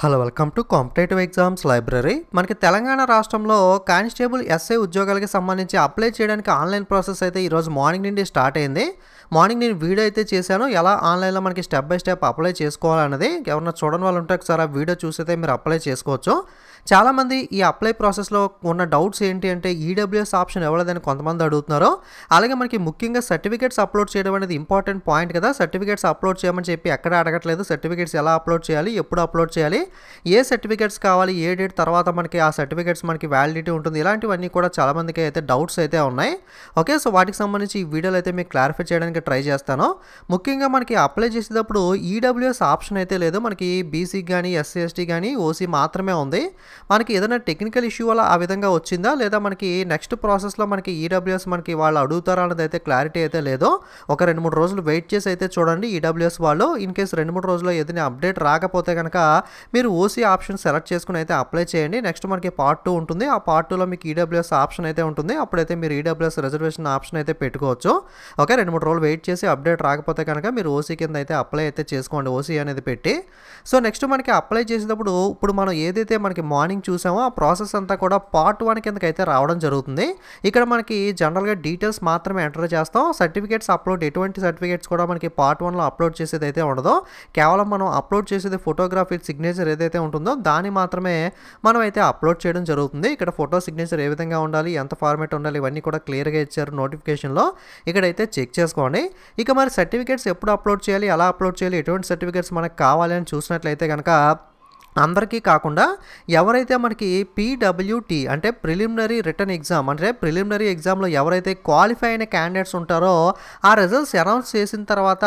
hello welcome to competitive exams library మనకి తెలంగాణ రాష్ట్రంలో constable SI ఉద్యోగాలకి సంబంధించి అప్లై చేయడానికి ఆన్లైన్ ప్రాసెస్ అయితే ఈరోజు మార్నింగ్ నుండి స్టార్ట్ అయింది మార్నింగ్ నేను వీడియో అయితే చేశాను ఎలా ఆన్లైన్లో మనకి స్టెప్ బై స్టెప్ అప్లై చేసుకోవాలన్నది ఎవరన్నా చూడని వాళ్ళు ఉంటే ఒకసారి ఆ వీడియో అయితే మీరు అప్లై చేసుకోవచ్చు చాలామంది ఈ అప్లై ప్రాసెస్లో ఉన్న డౌట్స్ ఏంటి అంటే ఈడబ్ల్యూఎస్ ఆప్షన్ ఎవరదని కొంతమంది అడుగుతున్నారో అలాగే మనకి ముఖ్యంగా సర్టిఫికేట్స్ అప్లోడ్ చేయడం అనేది ఇంపార్టెంట్ పాయింట్ కదా సర్టిఫికేట్స్ అప్లోడ్ చేయమని చెప్పి ఎక్కడ అడగట్లేదు సర్టిఫికేట్స్ ఎలా అప్లోడ్ చేయాలి ఎప్పుడు అప్లోడ్ చేయాలి ఏ సర్టిఫికేట్స్ కావాలి ఏ డేట్ తర్వాత మనకి ఆ సర్టిఫికేట్స్ మనకి వ్యాలిడిటీ ఉంటుంది ఇలాంటివన్నీ కూడా చాలామందికి అయితే డౌట్స్ అయితే ఉన్నాయి ఓకే సో వాటికి సంబంధించి ఈ వీడియోలో అయితే మీకు క్లారిఫై చేయడానికి ట్రై చేస్తాను ముఖ్యంగా మనకి అప్లై చేసేటప్పుడు ఈడబ్ల్యూఎస్ ఆప్షన్ అయితే లేదు మనకి బీసీ కానీ ఎస్సీ ఎస్టీ కానీ ఓసీ మాత్రమే ఉంది మనకి ఏదైనా టెక్నికల్ ఇష్యూ వల్ల ఆ విధంగా వచ్చిందా లేదా మనకి నెక్స్ట్ ప్రాసెస్లో మనకి ఈడబ్ల్యూఎస్ e మనకి వాళ్ళు అడుగుతారా అన్నది అయితే క్లారిటీ అయితే లేదో ఒక రెండు మూడు రోజులు వెయిట్ చేసి అయితే చూడండి ఈడబ్ల్యూఎస్ e వాళ్ళు ఇన్ కేసు రెండు మూడు రోజుల్లో ఏదైనా అప్డేట్ రాకపోతే కనుక మీరు ఓసీ ఆప్షన్ సెలెక్ట్ చేసుకుని అయితే అప్లై చేయండి నెక్స్ట్ మనకి పార్ట్ టూ ఉంటుంది ఆ పార్ట్ టూలో మీకు ఈడబ్ల్యూఎస్ e ఆప్షన్ అయితే ఉంటుంది అప్పుడైతే మీరు ఈడబ్ల్యూఎస్ రిజర్వేషన్ ఆప్షన్ అయితే పెట్టుకోవచ్చు ఓకే రెండు మూడు రోజులు వెయిట్ చేసి అప్డేట్ రాకపోతే కనుక మీరు ఓసీ కింద అయితే అప్లై అయితే చేసుకోండి ఓసీ అనేది పెట్టి సో నెక్స్ట్ మనకి అప్లై చేసేటప్పుడు ఇప్పుడు మనం ఏదైతే మనకి మార్నింగ్ మార్నింగ్ చూసామో ఆ ప్రాసెస్ అంతా కూడా పార్ట్ వన్ కిందకైతే రావడం జరుగుతుంది ఇక్కడ మనకి జనరల్గా డీటెయిల్స్ మాత్రమే ఎంటర్ చేస్తాం సర్టిఫికేట్స్ అప్లోడ్ ఎటువంటి సర్టిఫికేట్స్ కూడా మనకి పార్ట్ వన్లో అప్లోడ్ చేసేది అయితే ఉండదు కేవలం మనం అప్లోడ్ చేసేది ఫోటోగ్రఫీ సిగ్నేచర్ ఏదైతే ఉంటుందో దాన్ని మాత్రమే మనం అయితే అప్లోడ్ చేయడం జరుగుతుంది ఇక్కడ ఫోటో సిగ్నేచర్ ఏ విధంగా ఉండాలి ఎంత ఫార్మేట్ ఉండాలి ఇవన్నీ కూడా క్లియర్గా ఇచ్చారు నోటిఫికేషన్లో ఇక్కడైతే చెక్ చేసుకోండి ఇక మరి సర్టిఫికేట్స్ ఎప్పుడు అప్లోడ్ చేయాలి ఎలా అప్లోడ్ చేయాలి ఎటువంటి సర్టిఫికేట్స్ మనకు కావాలి అని చూసినట్లయితే కనుక అందరికీ కాకుండా ఎవరైతే మనకి పీడబ్ల్యూటీ అంటే ప్రిలిమినరీ రిటర్న్ ఎగ్జామ్ అంటే ప్రిలిమినరీ ఎగ్జామ్లో ఎవరైతే క్వాలిఫై అయిన క్యాండిడేట్స్ ఉంటారో ఆ రిజల్ట్స్ అనౌన్స్ చేసిన తర్వాత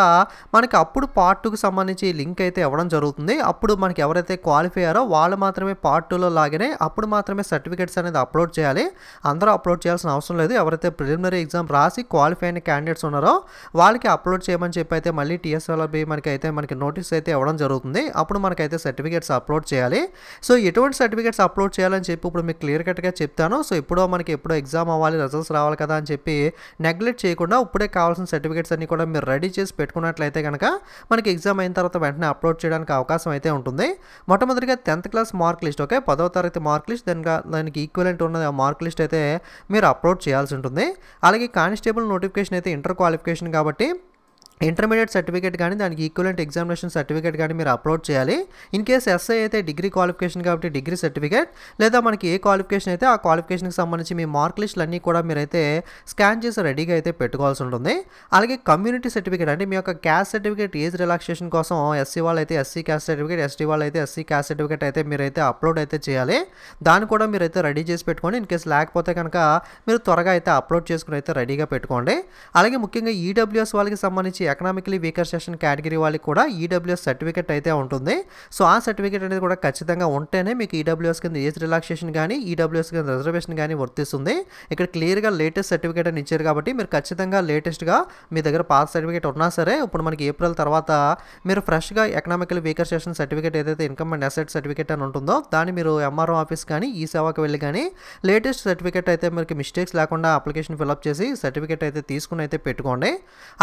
మనకి అప్పుడు పార్ట్ టూకి సంబంధించి లింక్ అయితే ఇవ్వడం జరుగుతుంది అప్పుడు మనకి ఎవరైతే క్వాలిఫై అయ్యారో వాళ్ళు మాత్రమే పార్ట్ టూలో లాగానే అప్పుడు మాత్రమే సర్టిఫికేట్స్ అనేది అప్లోడ్ చేయాలి అందరూ అప్లోడ్ చేయాల్సిన అవసరం లేదు ఎవరైతే ప్రిలిమినరీ ఎగ్జామ్ రాసి క్వాలిఫై అయిన క్యాండిడేట్స్ ఉన్నారో వాళ్ళకి అప్లోడ్ చేయమని చెప్పి అయితే మళ్ళీ టీఎస్ఎల్బి మనకి అయితే మనకి నోటీస్ అయితే ఇవ్వడం జరుగుతుంది అప్పుడు మనకైతే సర్టిఫికేట్స్ అప్లోడ్ అప్లోడ్ చేయాలి సో ఎటువంటి సర్టిఫికేట్స్ అప్లోడ్ చేయాలని చెప్పి ఇప్పుడు మీకు క్లియర్ కట్గా చెప్తాను సో ఎప్పుడో మనకి ఎప్పుడో ఎగ్జామ్ అవ్వాలి రిజల్ట్స్ రావాలి కదా అని చెప్పి నెగ్లెక్ట్ చేయకుండా ఇప్పుడే కావాల్సిన సర్టిఫికేట్స్ అన్ని కూడా మీరు రెడీ చేసి పెట్టుకున్నట్లయితే కనుక మనకి ఎగ్జామ్ అయిన తర్వాత వెంటనే అప్లోడ్ చేయడానికి అవకాశం అయితే ఉంటుంది మొట్టమొదటిగా tenth class mark list okay పదవ తరగతి మార్క్ లిస్ట్ దానికి దానికి ఈక్వలెంట్ ఉన్న మార్క్ లిస్ట్ అయితే మీరు అప్లోడ్ చేయాల్సి ఉంటుంది అలాగే కానిస్టేబుల్ నోటిఫికేషన్ అయితే ఇంటర్ క్వాలిఫికేషన్ కాబట్టి ఇంటర్మీడియట్ సర్టిఫికేట్ కానీ దానికి ఈక్వలెంట్ ఎగ్జామినేషన్ సర్టిఫికేట్ కానీ మీరు అప్లోడ్ చేయాలి ఇన్ కేస్ ఎస్ఐ అయితే డిగ్రీ క్వాలిఫికేషన్ కాబట్టి డిగ్రీ సర్టిఫికేట్ లేదా మనకి ఏ క్వాలిఫికేషన్ అయితే ఆ క్వాలిఫికేషన్కి సంబంధించి మీ మార్క్ లిస్టులు అన్నీ కూడా మీరైతే స్కాన్ చేసి రెడీగా అయితే పెట్టుకోవాల్సి ఉంటుంది అలాగే కమ్యూనిటీ సర్టిఫికేట్ అంటే మీ యొక్క క్యాస్ట్ సర్టిఫికేట్ ఏజ్ రిలాక్సేషన్ కోసం ఎస్సీ వాళ్ళు అయితే ఎస్సీ క్యాస్ట్ సర్టిఫికేట్ ఎస్టీ వాళ్ళు అయితే ఎస్సీ క్యాస్ట్ సర్టిఫికేట్ అయితే మీరైతే అప్లోడ్ అయితే చేయాలి దాన్ని కూడా మీరైతే రెడీ చేసి పెట్టుకోండి ఇన్ కేసు లేకపోతే కనుక మీరు త్వరగా అయితే అప్లోడ్ చేసుకుని అయితే రెడీగా పెట్టుకోండి అలాగే ముఖ్యంగా ఈడబ్ల్యూఎస్ e వాళ్ళకి సంబంధించి ఎకనామికలీ వీకర్ సెషన్ కేటగిరీ వాళ్ళకి కూడా ఈడబ్ల్యూఎస్ e సర్టిఫికేట్ అయితే ఉంటుంది సో ఆ సర్టిఫికేట్ అనేది కూడా ఖచ్చితంగా ఉంటేనే మీకు ఈడబ్ల్యూఎస్ e కింద ఏజ్ రిలాక్సేషన్ కానీ ఈడబ్ల్యూఎస్ కింద రిజర్వేషన్ కానీ వర్తిస్తుంది ఇక్కడ క్లియర్గా లేటెస్ట్ సర్టిఫికేట్ అని ఇచ్చారు కాబట్టి మీరు ఖచ్చితంగా లేటెస్ట్గా మీ దగ్గర పాస్ సర్టిఫికేట్ ఉన్నా సరే ఇప్పుడు మనకి ఏప్రిల్ తర్వాత మీరు ఫ్రెష్గా ఎకనామికల్ వీకర్ సెషన్ సర్టిఫికేట్ ఏదైతే ఇన్కమ్ అండ్ అసెట్ సర్టిఫికేట్ అని ఉంటుందో దాన్ని మీరు ఎంఆర్ఓ ఆఫీస్ కానీ ఈ సేవకు వెళ్ళి కానీ లేటెస్ట్ సర్టిఫికేట్ అయితే మీకు మిస్టేక్స్ లేకుండా అప్లికేషన్ ఫిల్అప్ చేసి సర్టిఫికేట్ అయితే తీసుకుని అయితే పెట్టుకోండి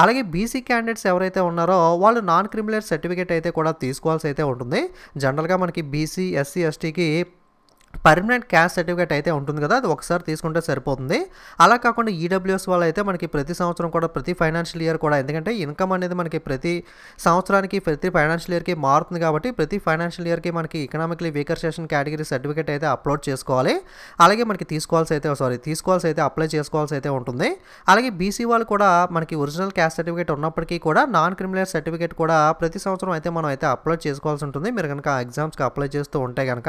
అలాగే బీసీ క్యాండిడేట్స్ ఎవరైతే ఉన్నారో వాళ్ళు నాన్ క్రిమినల్ సర్టిఫికేట్ అయితే కూడా తీసుకోవాల్సి అయితే ఉంటుంది జనరల్గా మనకి బీసీ ఎస్సీ ఎస్టీకి పర్మనెంట్ క్యాష్ సర్టిఫికేట్ అయితే ఉంటుంది కదా అది ఒకసారి తీసుకుంటే సరిపోతుంది అలా కాకుండా ఈడబ్ల్యూఎస్ e వాళ్ళు అయితే మనకి ప్రతి సంవత్సరం కూడా ప్రతి ఫైనాన్షియల్ ఇయర్ కూడా ఎందుకంటే ఇన్కమ్ అనేది మనకి ప్రతి సంవత్సరానికి ప్రతి ఫైనాన్షియల్ ఇయర్కి మారుతుంది కాబట్టి ప్రతి ఫైనాన్షియల్ ఇయర్కి మనకి economically weaker section category certificate అయితే అప్లోడ్ చేసుకోవాలి అలాగే మనకి తీసుకోవాల్సి అయితే సారీ తీసుకోవాల్సి అయితే అప్లై చేసుకోవాల్సి అయితే ఉంటుంది అలాగే బీసీ వాళ్ళు కూడా మనకి ఒరిజినల్ క్యాష్ సర్టిఫికేట్ ఉన్నప్పటికీ కూడా నాన్ క్రిమినల్ సర్టిఫికేట్ కూడా ప్రతి సంవత్సరం అయితే మనం అయితే అప్లోడ్ చేసుకోవాల్సి ఉంటుంది మీరు కనుక ఎగ్జామ్స్కి అప్లై చేస్తూ ఉంటే కనుక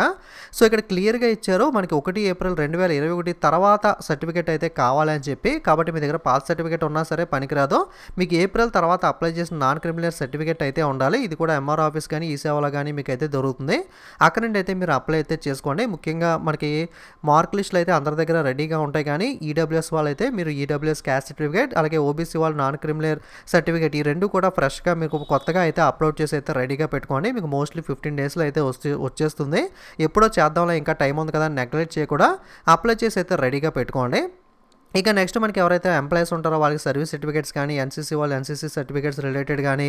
సో ఇక్కడ క్లియర్ క్లియర్గా ఇచ్చారు మనకి ఒకటి ఏప్రిల్ రెండు వేల ఇరవై ఒకటి తర్వాత సర్టిఫికేట్ అయితే కావాలని చెప్పి కాబట్టి మీ దగ్గర పాస్ సర్టిఫికేట్ ఉన్నా సరే పనికిరాదు మీకు ఏప్రిల్ తర్వాత అప్లై చేసిన నాన్ క్రిమినల్ సర్టిఫికేట్ అయితే ఉండాలి ఇది కూడా ఎంఆర్ ఆఫీస్ కానీ ఈ సేవలో కానీ మీకు అయితే దొరుకుతుంది అక్కడ నుండి అయితే మీరు అప్లై అయితే చేసుకోండి ముఖ్యంగా మనకి మార్క్ లిస్టులు అయితే అందరి దగ్గర రెడీగా ఉంటాయి కానీ ఈడబ్ల్యూఎస్ వాళ్ళు అయితే మీరు ఈడబ్ల్యూఎస్ క్యాస్ట్ సర్టిఫికేట్ అలాగే ఓబీసీ వాళ్ళు నాన్ క్రిమినల్ సర్టిఫికేట్ ఈ రెండు కూడా ఫ్రెష్గా మీకు కొత్తగా అయితే అప్లోడ్ చేసి అయితే రెడీగా పెట్టుకోండి మీకు మోస్ట్లీ ఫిఫ్టీన్ డేస్లో అయితే వస్తే వచ్చేస్తుంది ఎప్పుడో చేద్దాంలో ఇంకా టైం ఉంది కదా నెగ్లెక్ట్ చేయకుండా అప్లై చేసి అయితే రెడీగా పెట్టుకోండి ఇక నెక్స్ట్ మనకి ఎవరైతే ఎంప్లాయీస్ ఉంటారో వాళ్ళకి సర్వీస్ సర్టిఫికేట్స్ కానీ ఎన్సీసీ వాళ్ళు ఎన్సీసీ సర్టిఫికేట్స్ రిలేటెడ్ కానీ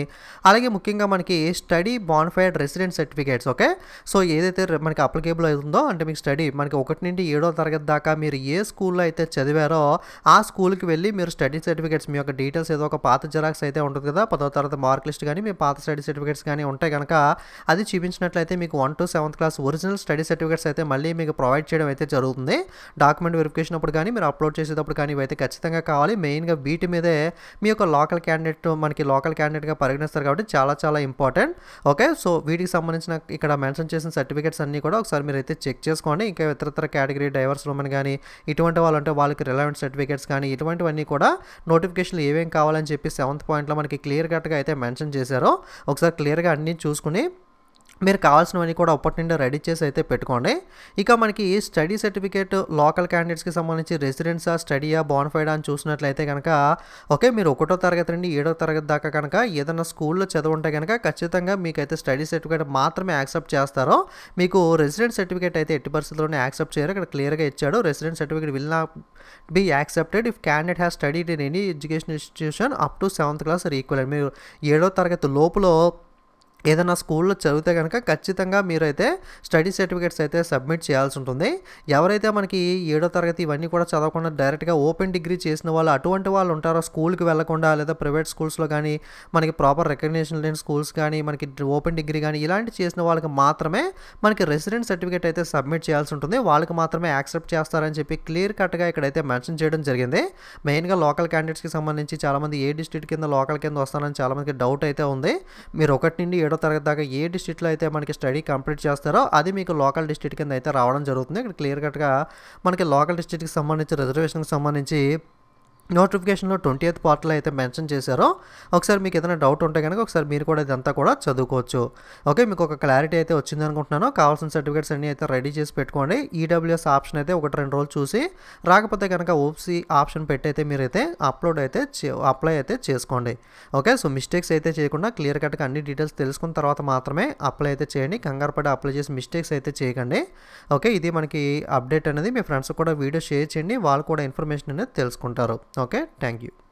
అలాగే ముఖ్యంగా మనకి study bonafide resident certificates okay so ఏదైతే మనకి అప్లికేబుల్ అవుతుందో అంటే మీకు స్టడీ మనకి ఒకటి నుండి ఏడో తరగతి దాకా మీరు ఏ స్కూల్లో అయితే చదివారో ఆ స్కూల్కి వెళ్ళి మీరు స్టడీ సర్టిఫికేట్స్ మీ యొక్క డీటెయిల్స్ ఏదో ఒక పాత జిరాక్స్ అయితే ఉంటుంది కదా పదో తరగతి మార్క్ లిస్ట్ కానీ మీ పాత స్టడీ సర్టిఫికేట్స్ కానీ ఉంటాయి కనుక అది చూపించినట్లయితే మీకు one to seventh class original study certificates అయితే మళ్ళీ మీకు ప్రొవైడ్ చేయడం అయితే జరుగుతుంది డాక్యుమెంట్ వెరిఫికేషన్ అప్పుడు కానీ మీరు అప్లోడ్ చేసేటప్పుడు అప్పుడు కానీ ఇవైతే ఖచ్చితంగా కావాలి మెయిన్గా వీటి మీదే మీ యొక్క లోకల్ క్యాండిడేట్ మనకి లోకల్ క్యాండిడేట్గా పరిగణిస్తారు కాబట్టి చాలా చాలా ఇంపార్టెంట్ ఓకే సో వీటికి సంబంధించిన ఇక్కడ మెన్షన్ చేసిన సర్టిఫికేట్స్ అన్నీ కూడా ఒకసారి మీరు అయితే చెక్ చేసుకోండి ఇంకా ఇతరతర కేటగిరీ డైవర్స్ రూమ్ని కానీ ఇటువంటి వాళ్ళు అంటే వాళ్ళకి రిలవెంట్ సర్టిఫికేట్స్ కానీ ఇటువంటివన్నీ కూడా నోటిఫికేషన్లు ఏమేమి కావాలని చెప్పి సెవెంత్ పాయింట్లో మనకి క్లియర్ కట్గా అయితే మెన్షన్ చేశారో ఒకసారి క్లియర్గా అన్నీ చూసుకుని మీరు కావాల్సినవన్నీ కూడా అప్పటి రెడీ చేసి అయితే పెట్టుకోండి ఇక మనకి స్టడీ సర్టిఫికేట్ లోకల్ క్యాండిడేట్స్కి సంబంధించి రెసిడెన్సా స్టడీయా బాన్ఫైడా అని చూసినట్లయితే కనుక ఓకే మీరు ఒకటో తరగతి నుండి ఏడో తరగతి దాకా కనుక ఏదైనా స్కూల్లో ఉంటే కనుక ఖచ్చితంగా మీకైతే స్టడీ సర్టిఫికేట్ మాత్రమే యాక్సెప్ట్ చేస్తారో మీకు రెసిడెంట్ సర్టిఫికేట్ అయితే ఎట్టి పరిస్థితుల్లోనే యాక్సెప్ట్ చేయరు ఇక్కడ క్లియర్గా ఇచ్చాడు resident certificate will not be accepted if candidate has studied in any education institution up to seventh class equal మీరు ఏడో తరగతి లోపల ఏదైనా స్కూల్లో చదివితే కనుక ఖచ్చితంగా మీరైతే స్టడీ సర్టిఫికేట్స్ అయితే సబ్మిట్ చేయాల్సి ఉంటుంది ఎవరైతే మనకి ఏడో తరగతి ఇవన్నీ కూడా చదవకుండా డైరెక్ట్గా ఓపెన్ డిగ్రీ చేసిన వాళ్ళు అటువంటి వాళ్ళు ఉంటారో స్కూల్కి వెళ్లకుండా లేదా ప్రైవేట్ స్కూల్స్లో కానీ మనకి ప్రాపర్ రికగ్నేషన్ లేని స్కూల్స్ కానీ మనకి ఓపెన్ డిగ్రీ కానీ ఇలాంటి చేసిన వాళ్ళకి మాత్రమే మనకి రెసిడెంట్ సర్టిఫికేట్ అయితే సబ్మిట్ చేయాల్సి ఉంటుంది వాళ్ళకి మాత్రమే యాక్సెప్ట్ చేస్తారని చెప్పి క్లియర్ కట్గా ఇక్కడైతే మెన్షన్ చేయడం జరిగింది మెయిన్గా లోకల్ క్యాండిడేట్స్కి సంబంధించి చాలామంది ఏ డిస్ట్రిక్ట్ కింద లోకల్ కింద వస్తారని చాలామందికి డౌట్ అయితే ఉంది మీరు ఒకటి నుండి ఏడో తరగతి దాకా ఏ డిస్ట్రిక్ట్లో అయితే మనకి స్టడీ కంప్లీట్ చేస్తారో అది మీకు లోకల్ డిస్ట్రిక్ట్ కింద అయితే రావడం జరుగుతుంది ఇక్కడ క్లియర్ కట్గా మనకి లోకల్ డిస్టిక్కి సంబంధించి రిజర్వేషన్కి సంబంధించి నోటిఫికేషన్లో ట్వంటీ ఎయిత్ పార్ట్లో అయితే మెన్షన్ చేశారో ఒకసారి మీకు ఏదైనా డౌట్ ఉంటే కనుక ఒకసారి మీరు కూడా ఇదంతా కూడా చదువుకోవచ్చు ఓకే మీకు ఒక క్లారిటీ అయితే వచ్చింది అనుకుంటున్నాను కావాల్సిన సర్టిఫికేట్స్ అన్నీ అయితే రెడీ చేసి పెట్టుకోండి ఈడబ్ల్యూఎస్ ఆప్షన్ అయితే ఒకటి రెండు రోజులు చూసి రాకపోతే కనుక ఓప్సీ ఆప్షన్ పెట్టయితే అయితే అప్లోడ్ అయితే అప్లై అయితే చేసుకోండి ఓకే సో మిస్టేక్స్ అయితే చేయకుండా క్లియర్ కట్గా అన్ని డీటెయిల్స్ తెలుసుకున్న తర్వాత మాత్రమే అప్లై అయితే చేయండి కంగారు పడి అప్లై చేసి మిస్టేక్స్ అయితే చేయకండి ఓకే ఇది మనకి అప్డేట్ అనేది మీ ఫ్రెండ్స్ కూడా వీడియో షేర్ చేయండి వాళ్ళు కూడా ఇన్ఫర్మేషన్ అనేది తెలుసుకుంటారు okay thank you